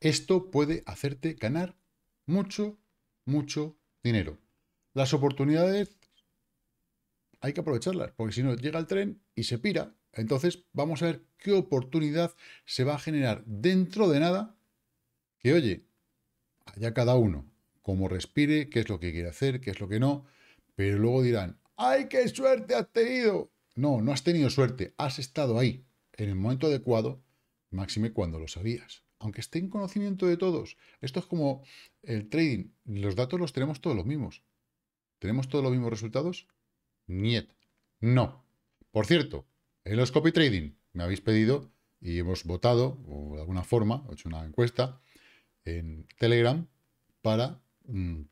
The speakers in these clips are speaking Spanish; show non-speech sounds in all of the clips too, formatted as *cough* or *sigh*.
Esto puede hacerte ganar mucho, mucho dinero. Las oportunidades hay que aprovecharlas, porque si no llega el tren y se pira, entonces vamos a ver qué oportunidad se va a generar dentro de nada, que oye, allá cada uno, como respire, qué es lo que quiere hacer, qué es lo que no, pero luego dirán, ¡ay, qué suerte has tenido! No, no has tenido suerte, has estado ahí, en el momento adecuado, máxime cuando lo sabías aunque esté en conocimiento de todos. Esto es como el trading. Los datos los tenemos todos los mismos. ¿Tenemos todos los mismos resultados? Niet. No. Por cierto, en los copy trading me habéis pedido y hemos votado, o de alguna forma, he hecho una encuesta en Telegram para mm,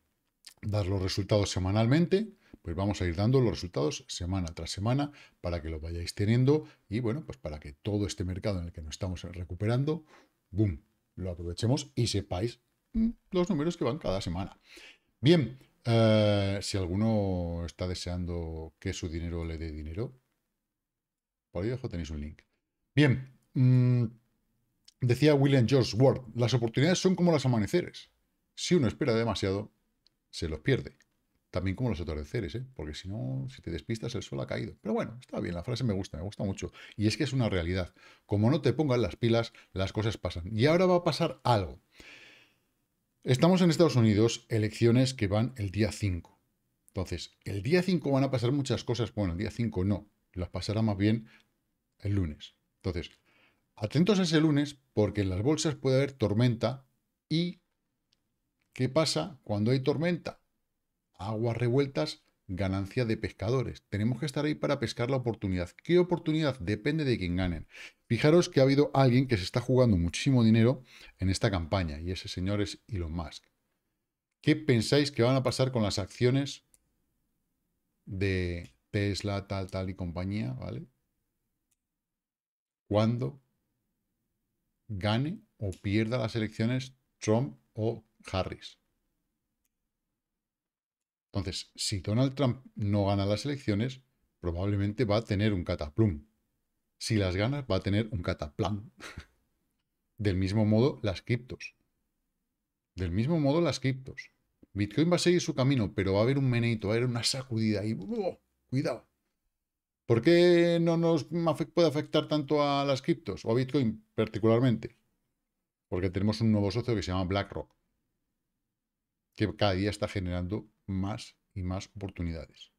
dar los resultados semanalmente. Pues vamos a ir dando los resultados semana tras semana para que los vayáis teniendo y bueno, pues para que todo este mercado en el que nos estamos recuperando boom, lo aprovechemos y sepáis mm, los números que van cada semana. Bien, eh, si alguno está deseando que su dinero le dé dinero, por ahí dejo, tenéis un link. Bien, mm, decía William George Ward, las oportunidades son como los amaneceres. Si uno espera demasiado, se los pierde. También como los atardeceres, ¿eh? porque si no, si te despistas, el sol ha caído. Pero bueno, está bien, la frase me gusta, me gusta mucho. Y es que es una realidad. Como no te pongas las pilas, las cosas pasan. Y ahora va a pasar algo. Estamos en Estados Unidos, elecciones que van el día 5. Entonces, el día 5 van a pasar muchas cosas. Bueno, el día 5 no, las pasará más bien el lunes. Entonces, atentos a ese lunes porque en las bolsas puede haber tormenta y ¿qué pasa cuando hay tormenta? aguas revueltas, ganancia de pescadores. Tenemos que estar ahí para pescar la oportunidad. ¿Qué oportunidad? Depende de quién ganen. Fijaros que ha habido alguien que se está jugando muchísimo dinero en esta campaña y ese señor es Elon Musk. ¿Qué pensáis que van a pasar con las acciones de Tesla, tal, tal y compañía? ¿Vale? Cuando gane o pierda las elecciones Trump o Harris. Entonces, si Donald Trump no gana las elecciones, probablemente va a tener un cataplum. Si las gana, va a tener un cataplan. *laughs* Del mismo modo, las criptos. Del mismo modo, las criptos. Bitcoin va a seguir su camino, pero va a haber un meneito, va a haber una sacudida y cuidado. ¿Por qué no nos puede afectar tanto a las criptos o a Bitcoin particularmente? Porque tenemos un nuevo socio que se llama BlackRock, que cada día está generando más y más oportunidades.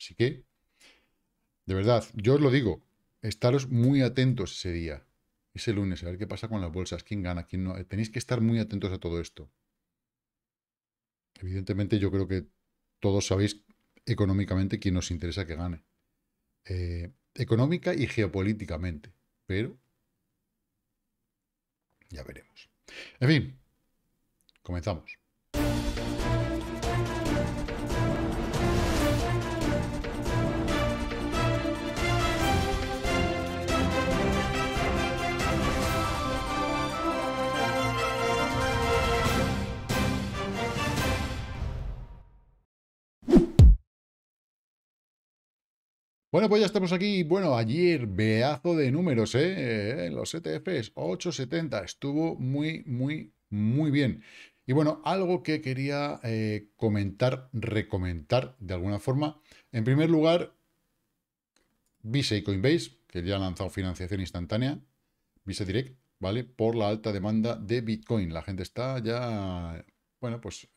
Así que, de verdad, yo os lo digo, estaros muy atentos ese día, ese lunes, a ver qué pasa con las bolsas, quién gana, quién no. Tenéis que estar muy atentos a todo esto. Evidentemente, yo creo que todos sabéis económicamente quién nos interesa que gane. Eh, económica y geopolíticamente, pero ya veremos. En fin, comenzamos. Bueno, pues ya estamos aquí. Bueno, ayer, beazo de números, ¿eh? eh, eh los e ETFs, 870. Estuvo muy, muy, muy bien. Y bueno, algo que quería eh, comentar, recomendar de alguna forma. En primer lugar, Visa y Coinbase, que ya han lanzado financiación instantánea, Visa Direct, ¿vale? Por la alta demanda de Bitcoin. La gente está ya, bueno, pues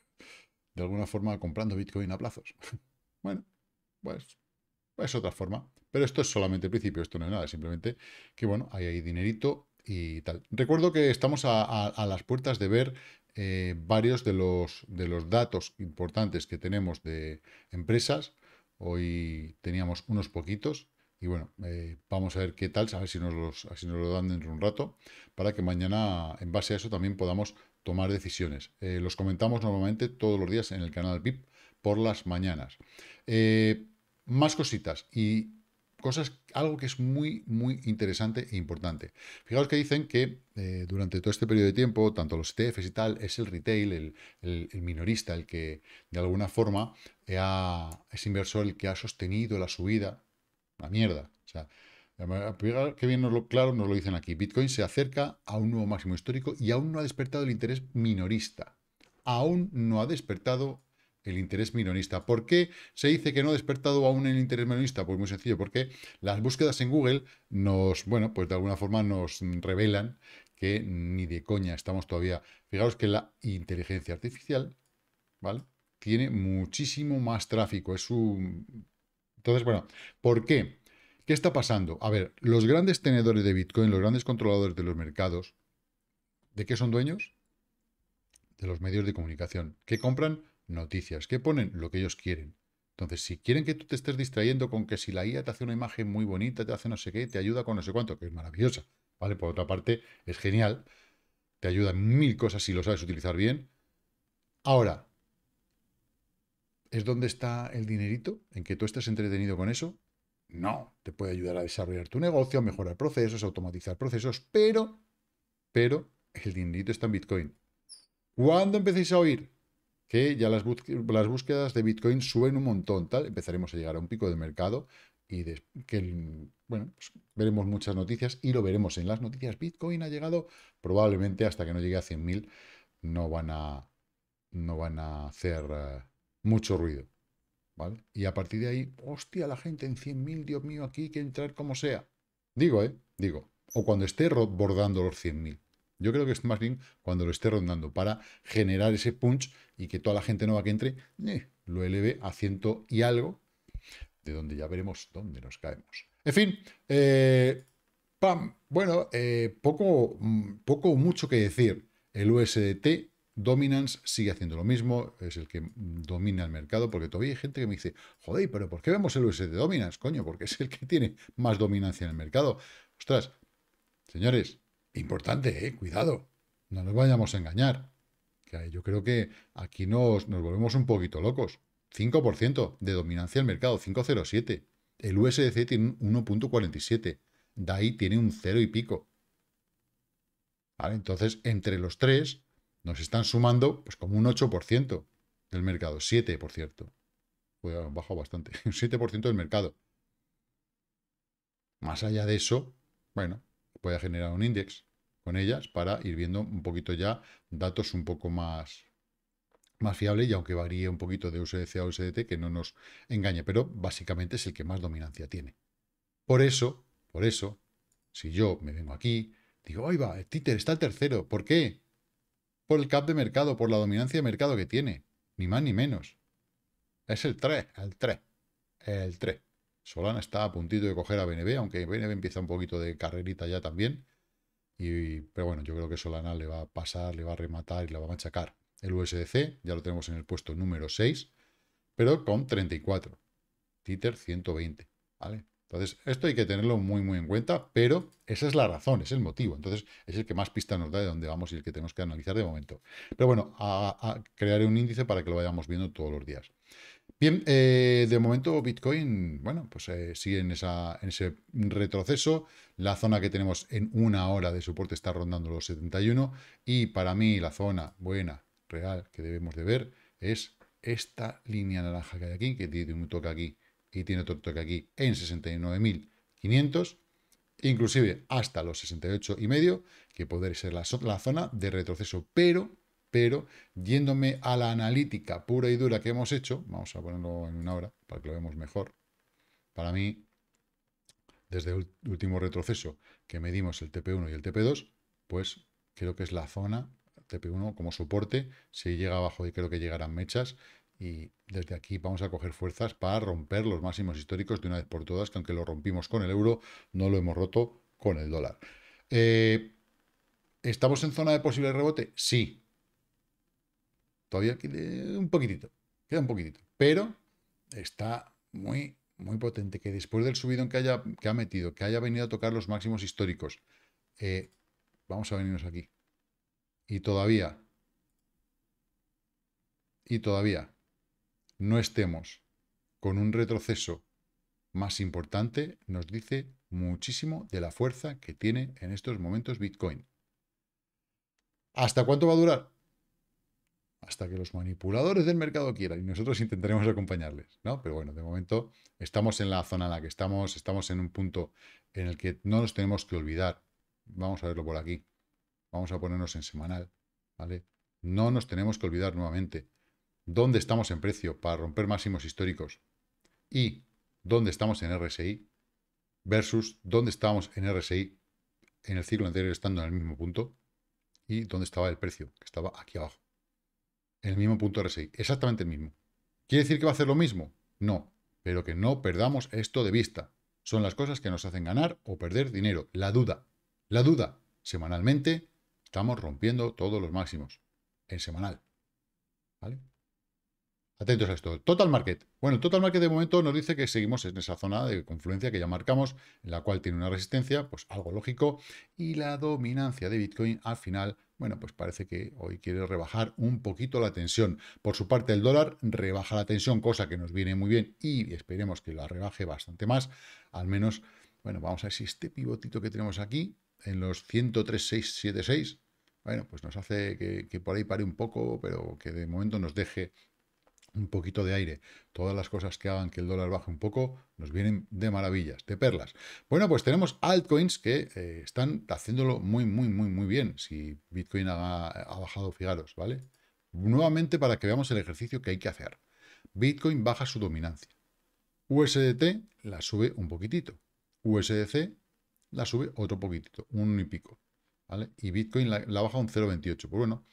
de alguna forma comprando Bitcoin a plazos. *laughs* bueno, pues es otra forma. Pero esto es solamente el principio, esto no es nada, simplemente que, bueno, ahí hay dinerito y tal. Recuerdo que estamos a, las puertas de ver eh, varios de los, de los datos importantes que tenemos de empresas. Hoy teníamos unos poquitos. Y bueno, eh, vamos a ver qué tal, a ver si nos, los, nos lo dan dentro de un rato, para que mañana, en base a eso, también podamos tomar decisiones. Eh, los comentamos normalmente todos los días en el canal VIP por las mañanas. Más cositas y cosas, algo que es muy, muy interesante e importante. Fijaos que dicen que eh, durante todo este periodo de tiempo, tanto los ETFs y tal, es el retail, el, minorista, el que de alguna forma es inversor el que ha sostenido la subida. La mierda. O sea, que bien claro nos lo dicen aquí. Bitcoin se acerca a un nuevo máximo histórico y aún no ha despertado el interés minorista. Aún no ha despertado el interés minorista. ¿Por qué se dice que no ha despertado aún el interés minorista? Pues muy sencillo, porque las búsquedas en Google nos, bueno, pues de alguna forma nos revelan que ni de coña estamos todavía. Fijaros que la inteligencia artificial, ¿vale? Tiene muchísimo más tráfico. Es un... Entonces, bueno, ¿por qué? ¿Qué está pasando? A ver, los grandes tenedores de Bitcoin, los grandes controladores de los mercados, ¿de qué son dueños? De los medios de comunicación, ¿Qué compran noticias, que ponen lo que ellos quieren. Entonces, si quieren que tú te estés distrayendo con que si la IA te hace una imagen muy bonita, te hace no sé qué, te ayuda con no sé cuánto, que es maravillosa, ¿vale? Por otra parte, es genial, te ayuda en mil cosas si lo sabes utilizar bien. Ahora, ¿es donde está el dinerito? ¿En que tú estés entretenido con eso? No, te puede ayudar a desarrollar tu negocio, a mejorar procesos, a automatizar procesos, pero, pero el dinerito está en Bitcoin. ¿Cuándo empecéis a oír? que ya las, las búsquedas de Bitcoin suben un montón, tal, empezaremos a llegar a un pico de mercado y bueno, pues veremos muchas noticias y lo veremos en las noticias. Bitcoin ha llegado probablemente hasta que no llegue a 100.000, no van a, no van a hacer eh, mucho ruido. ¿Vale? Y a partir de ahí, hostia, la gente en 100.000, Dios mío, aquí que entrar como sea. Digo, ¿eh? Digo. O cuando esté bordando los 100.000. Yo creo que es más bien cuando lo esté rondando para generar ese punch y que toda la gente nueva que entre eh, lo eleve a ciento y algo, de donde ya veremos dónde nos caemos. En fin, eh, pam, bueno, eh, poco, mm, poco o mucho que decir. El USDT Dominance sigue haciendo lo mismo, es el que domina el mercado, porque todavía hay gente que me dice, joder, pero ¿por qué vemos el USD Dominance? Coño, porque es el que tiene más dominancia en el mercado. Ostras, señores, Importante, ¿eh? cuidado. No nos vayamos a engañar. yo creo que aquí nos, nos volvemos un poquito locos. 5% de dominancia del mercado, 5,07. El USDC tiene un 1.47. DAI tiene un 0 y pico. Entonces, entre los tres, nos están sumando pues como un 8% del mercado. 7, por cierto. Cuidado, bajado bastante. Un *laughs* 7% del mercado. Más allá de eso, bueno, a generar un index con ellas para ir viendo un poquito ya datos un poco más, más y aunque varíe un poquito de USDC a USDT, que no nos engañe, pero básicamente es el que más dominancia tiene. Por eso, por eso, si yo me vengo aquí, digo, ahí va, el títer está el tercero, ¿por qué? Por el cap de mercado, por la dominancia de mercado que tiene, ni más ni menos. Es el 3, el 3, el 3. Solana está a puntito de coger a BNB, aunque BNB empieza un poquito de carrerita ya también. Y, pero bueno, yo creo que Solana le va a pasar, le va a rematar y le va a machacar. El USDC ya lo tenemos en el puesto número 6, pero con 34. Títer 120, ¿vale? Entonces, esto hay que tenerlo muy, muy en cuenta, pero esa es la razón, es el motivo. Entonces, es el que más pista nos da de dónde vamos y el que tenemos que analizar de momento. Pero bueno, crearé un índice para que lo vayamos viendo todos los días. Bien, eh, de momento Bitcoin, bueno, pues eh, sigue en, ese retroceso. La zona que tenemos en una hora de soporte está rondando los 71. Y para mí la zona buena, real, que debemos de ver es esta línea naranja que hay aquí, que tiene un toque aquí y tiene otro toque aquí en 69.500. Inclusive hasta los 68 y medio, que podría ser la zona de retroceso. Pero pero yéndome a la analítica pura y dura que hemos hecho, vamos a ponerlo en una hora para que lo veamos mejor, para mí, desde el último retroceso que medimos el TP1 y el TP2, pues creo que es la zona TP1 como soporte, si llega abajo y creo que llegarán mechas, y desde aquí vamos a coger fuerzas para romper los máximos históricos de una vez por todas, que aunque lo rompimos con el euro, no lo hemos roto con el dólar. Eh, ¿Estamos en zona de posible rebote? Sí, Todavía queda un poquitito, queda un poquitito, pero está muy, muy potente. Que después del subidón que, haya, que ha metido, que haya venido a tocar los máximos históricos, eh, vamos a venirnos aquí. Y todavía, y todavía no estemos con un retroceso más importante, nos dice muchísimo de la fuerza que tiene en estos momentos Bitcoin. ¿Hasta cuánto va a durar? hasta que los manipuladores del mercado quieran y nosotros intentaremos acompañarles, ¿no? Pero bueno, de momento estamos en la zona en la que estamos, estamos en un punto en el que no nos tenemos que olvidar. Vamos a verlo por aquí. Vamos a ponernos en semanal, ¿vale? No nos tenemos que olvidar nuevamente dónde estamos en precio para romper máximos históricos y dónde estamos en RSI versus dónde estábamos en RSI en el ciclo anterior estando en el mismo punto y dónde estaba el precio, que estaba aquí abajo el mismo punto RSI, exactamente el mismo. ¿Quiere decir que va a hacer lo mismo? No, pero que no perdamos esto de vista. Son las cosas que nos hacen ganar o perder dinero. La duda. La duda. Semanalmente estamos rompiendo todos los máximos. En semanal. ¿Vale? Atentos a esto. Total Market. Bueno, el Total Market de momento nos dice que seguimos en esa zona de confluencia que ya marcamos, en la cual tiene una resistencia, pues algo lógico. Y la dominancia de Bitcoin al final, bueno, pues parece que hoy quiere rebajar un poquito la tensión. Por su parte, el dólar rebaja la tensión, cosa que nos viene muy bien y esperemos que la rebaje bastante más. Al menos, bueno, vamos a ver si este pivotito que tenemos aquí, en los 103.676, bueno, pues nos hace que, que, por ahí pare un poco, pero que de momento nos deje un poquito de aire. Todas las cosas que hagan que el dólar baje un poco nos vienen de maravillas, de perlas. Bueno, pues tenemos altcoins que eh, están haciéndolo muy, muy, muy, muy bien. Si Bitcoin ha, bajado, fijaros, ¿vale? Nuevamente para que veamos el ejercicio que hay que hacer. Bitcoin baja su dominancia. USDT la sube un poquitito. USDC la sube otro poquitito, un y pico. ¿vale? Y Bitcoin la, baja un 0,28. Pues bueno,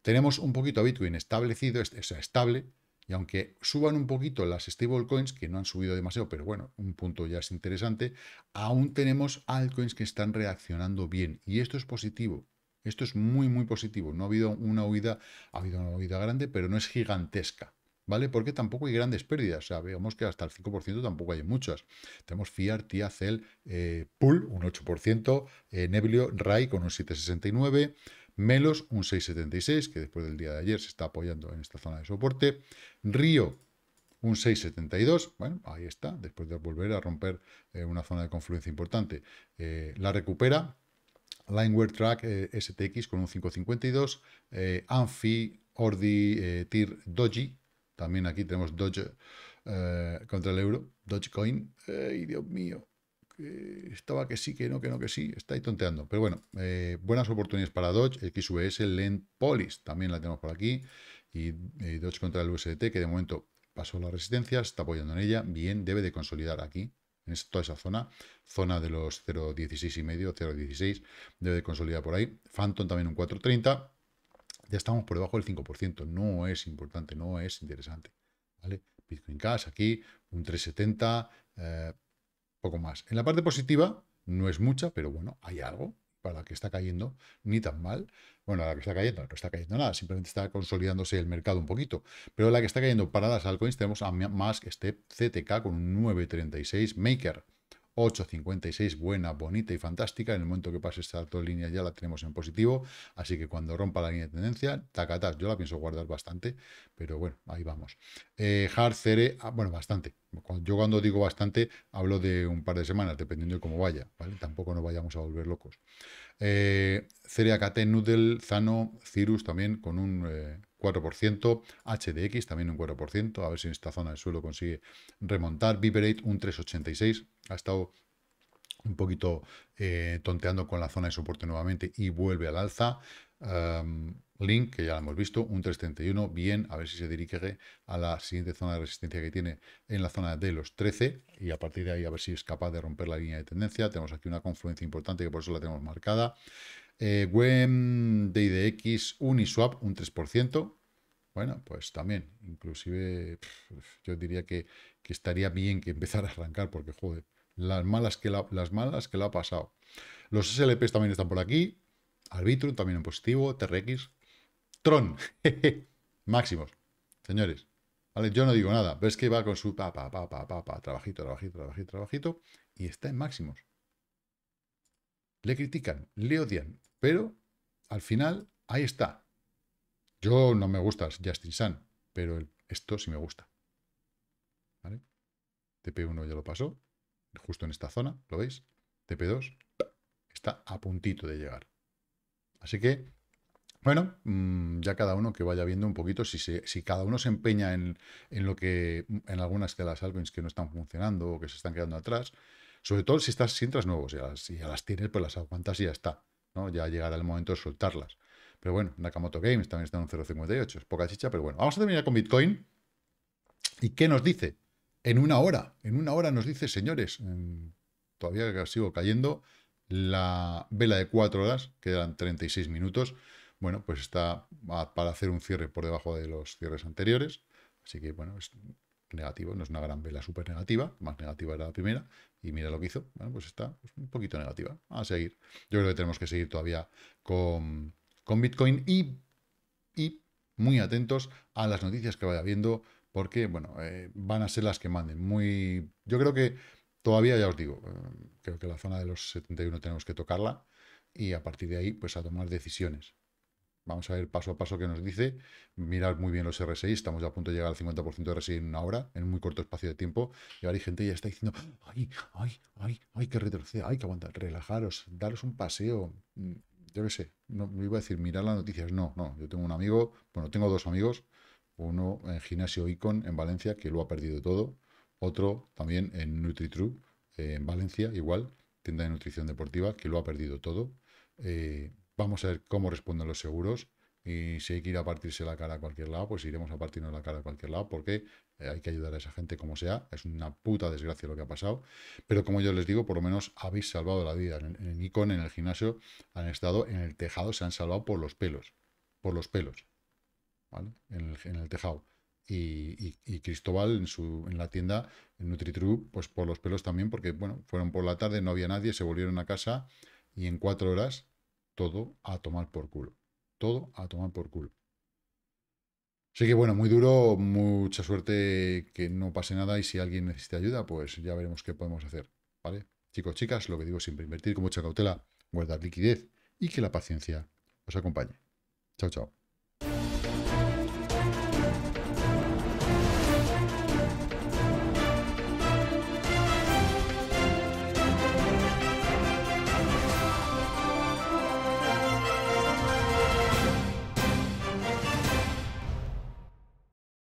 tenemos un poquito a Bitcoin establecido, o estable, y aunque suban un poquito las stablecoins, que no han subido demasiado, pero bueno, un punto ya es interesante, aún tenemos altcoins que están reaccionando bien. Y esto es positivo. Esto es muy, muy positivo. No ha habido una huida, ha habido una huida grande, pero no es gigantesca. ¿Vale? Porque tampoco hay grandes pérdidas. O vemos que hasta el 5% tampoco hay muchas. Tenemos Fiat, TIA, CEL, eh, Pool, un 8%, eh, Neblio, RAI con un 769. Melos, un 6,76, que después del día de ayer se está apoyando en esta zona de soporte. Río, un 6,72. Bueno, ahí está, después de volver a romper eh, una zona de confluencia importante. Eh, la recupera. Lineware Track eh, STX con un 5,52. Anfi, Ordi, TIR, Doji. También aquí tenemos Doge contra el euro. Dogecoin. ¡Ay, Dios mío! estaba que sí, que no, que no, que sí, está ahí tonteando. Pero bueno, eh, buenas oportunidades para Dodge, XVS, Lend, Polis, también la tenemos por aquí, y Dodge contra el USDT, que de momento pasó la resistencia, está apoyando en ella, bien, debe de consolidar aquí, en toda esa zona, zona de los 0.16 y medio, 0.16, debe de consolidar por ahí, Phantom también un 4.30, ya estamos por debajo del 5%, no es importante, no es interesante, ¿vale? Bitcoin Cash aquí, un 3.70, eh, poco más. En la parte positiva, no es mucha, pero bueno, hay algo para la que está cayendo, ni tan mal. Bueno, la que está cayendo, no está cayendo nada, simplemente está consolidándose el mercado un poquito. Pero la que está cayendo para las altcoins tenemos a Mask, este CTK con un 9.36 Maker. 8.56, buena, bonita y fantástica. En el momento que pase esta dos línea ya la tenemos en positivo. Así que cuando rompa la línea de tendencia, tacatás. Yo la pienso guardar bastante, pero bueno, ahí vamos. Eh, hard Cere, ah, bueno, bastante. Yo cuando digo bastante, hablo de un par de semanas, dependiendo de cómo vaya, ¿vale? Tampoco nos vayamos a volver locos. Cere, eh, Acate, Noodle, Zano, Cirus también con un... Eh, 4%, HDX también un 4%, a ver si en esta zona del suelo consigue remontar, Vibrate un 3,86, ha estado un poquito eh, tonteando con la zona de soporte nuevamente y vuelve al alza. Link, que ya lo hemos visto, un 331, bien, a ver si se dirige a la siguiente zona de resistencia que tiene en la zona de los 13 y a partir de ahí a ver si es capaz de romper la línea de tendencia. Tenemos aquí una confluencia importante que por eso la tenemos marcada. Eh, WEM, DIDX, Uniswap, un 3%. Bueno, pues también, inclusive yo diría que, estaría bien que empezara a arrancar porque, joder, las malas que las malas que lo ha pasado. Los SLPs también están por aquí. Arbitrum también en positivo, TRX. Tron, máximos, señores. Vale, yo no digo nada, pero es que va con su papa, pa, trabajito, trabajito, trabajito, trabajito, y está en máximos le critican, le odian, pero al final ahí está. Yo no me gusta Justin Sun, pero esto sí me gusta. ¿Vale? TP1 ya lo pasó, justo en esta zona, ¿lo veis? TP2 está a puntito de llegar. Así que, bueno, mm, ya cada uno que vaya viendo un poquito, si, si cada uno se empeña en, en, lo que en algunas de las altcoins que no están funcionando o que se están quedando atrás, sobre todo si estás entras nuevos, si ya, las tienes, pues las aguantas y ya está. ¿no? Ya llegará el momento de soltarlas. Pero bueno, Nakamoto Games también está en un 0.58. Es poca chicha, pero bueno. Vamos a terminar con Bitcoin. ¿Y qué nos dice? En una hora, en una hora nos dice, señores, todavía sigo cayendo, la vela de cuatro horas, quedan 36 minutos. Bueno, pues está para hacer un cierre por debajo de los cierres anteriores. Así que, bueno, es, negativo, no es una gran vela súper negativa, más negativa era la primera, y mira lo que hizo, bueno, pues está pues, un poquito negativa, a seguir. Yo creo que tenemos que seguir todavía con, Bitcoin y, y muy atentos a las noticias que vaya viendo, porque, bueno, eh, van a ser las que manden. Muy, yo creo que todavía, ya os digo, eh, creo que la zona de los 71 tenemos que tocarla y a partir de ahí, pues a tomar decisiones. Vamos a ver paso a paso qué nos dice. Mirad muy bien los RSI. Estamos a punto de llegar al 50% de RSI en una hora, en muy corto espacio de tiempo. Y ahora hay gente que ya está diciendo, ay, ay, ay, ay, que retroceder! ay, que aguantar. Relajaros, daros un paseo. Mm, yo qué sé, no iba a decir mirar las noticias. No, no. Yo tengo un amigo, bueno, tengo dos amigos. Uno en Gimnasio Icon en Valencia, que lo ha perdido todo. Otro también en NutriTrue, eh, en Valencia, igual, tienda de nutrición deportiva, que lo ha perdido todo. Eh, Vamos a ver cómo responden los seguros. Y si hay que ir a partirse la cara a cualquier lado, pues iremos a partirnos la cara a cualquier lado, porque eh, hay que ayudar a esa gente como sea. Es una puta desgracia lo que ha pasado. Pero como yo les digo, por lo menos habéis salvado la vida. En, el Nikon, en el gimnasio, han estado en el tejado, se han salvado por los pelos. Por los pelos. ¿Vale? En el, tejado. Y, Cristóbal en, su, en la tienda en Nutritru, pues por los pelos también, porque bueno, fueron por la tarde, no había nadie, se volvieron a casa y en cuatro horas todo a tomar por culo. Todo a tomar por culo. Así que bueno, muy duro, mucha suerte que no pase nada y si alguien necesita ayuda, pues ya veremos qué podemos hacer, ¿vale? Chicos, chicas, lo que digo siempre, invertir con mucha cautela, guardar liquidez y que la paciencia os acompañe. Chao, chao.